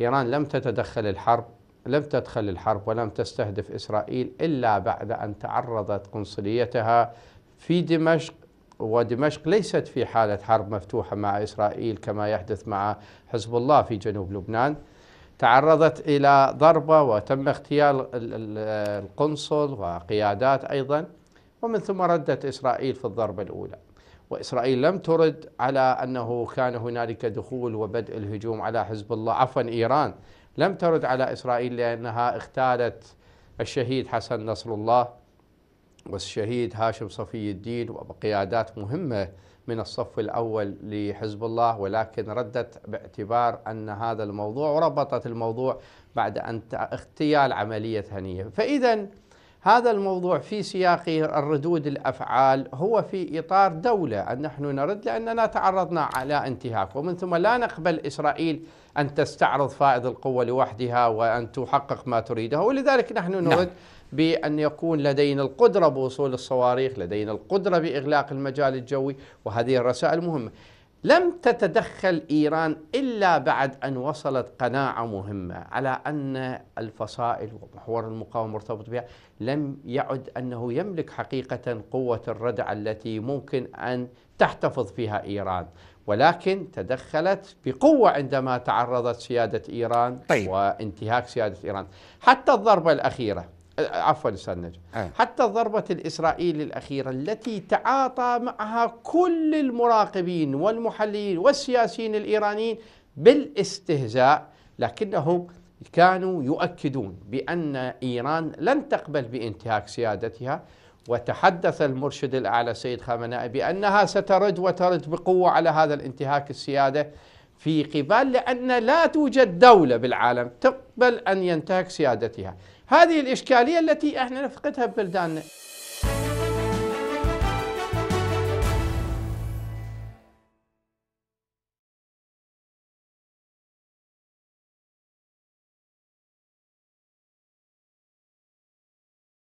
إيران لم تتدخل الحرب لم تدخل الحرب ولم تستهدف إسرائيل إلا بعد أن تعرضت قنصليتها في دمشق ودمشق ليست في حالة حرب مفتوحة مع إسرائيل كما يحدث مع حزب الله في جنوب لبنان تعرضت إلى ضربة وتم اغتيال القنصل وقيادات أيضا ومن ثم ردت إسرائيل في الضربة الأولى وإسرائيل لم ترد على أنه كان هنالك دخول وبدء الهجوم على حزب الله عفوا إيران لم ترد على إسرائيل لأنها اغتالت الشهيد حسن نصر الله والشهيد هاشم صفي الدين وقيادات مهمة من الصف الأول لحزب الله ولكن ردت باعتبار أن هذا الموضوع وربطت الموضوع بعد أن اغتيال عملية هنية فإذا هذا الموضوع في سياق الردود الافعال هو في اطار دوله ان نحن نرد لاننا تعرضنا على انتهاك ومن ثم لا نقبل اسرائيل ان تستعرض فائض القوه لوحدها وان تحقق ما تريده ولذلك نحن نعم. نرد نعم. بأن يكون لدينا القدرة بوصول الصواريخ لدينا القدرة بإغلاق المجال الجوي وهذه الرسائل مهمة لم تتدخل ايران الا بعد ان وصلت قناعه مهمه على ان الفصائل ومحور المقاومه المرتبط بها لم يعد انه يملك حقيقه قوه الردع التي ممكن ان تحتفظ فيها ايران ولكن تدخلت بقوه عندما تعرضت سياده ايران طيب. وانتهاك سياده ايران حتى الضربه الاخيره عفوا استاذ نجم أه. حتى ضربه الاسرائيل الاخيره التي تعاطى معها كل المراقبين والمحللين والسياسيين الايرانيين بالاستهزاء لكنهم كانوا يؤكدون بان ايران لن تقبل بانتهاك سيادتها وتحدث المرشد الاعلى سيد خامنائي بانها سترد وترد بقوه على هذا الانتهاك السياده في قبال لأن لا توجد دولة بالعالم تقبل أن ينتهك سيادتها هذه الإشكالية التي احنا نفقدها ببلداننا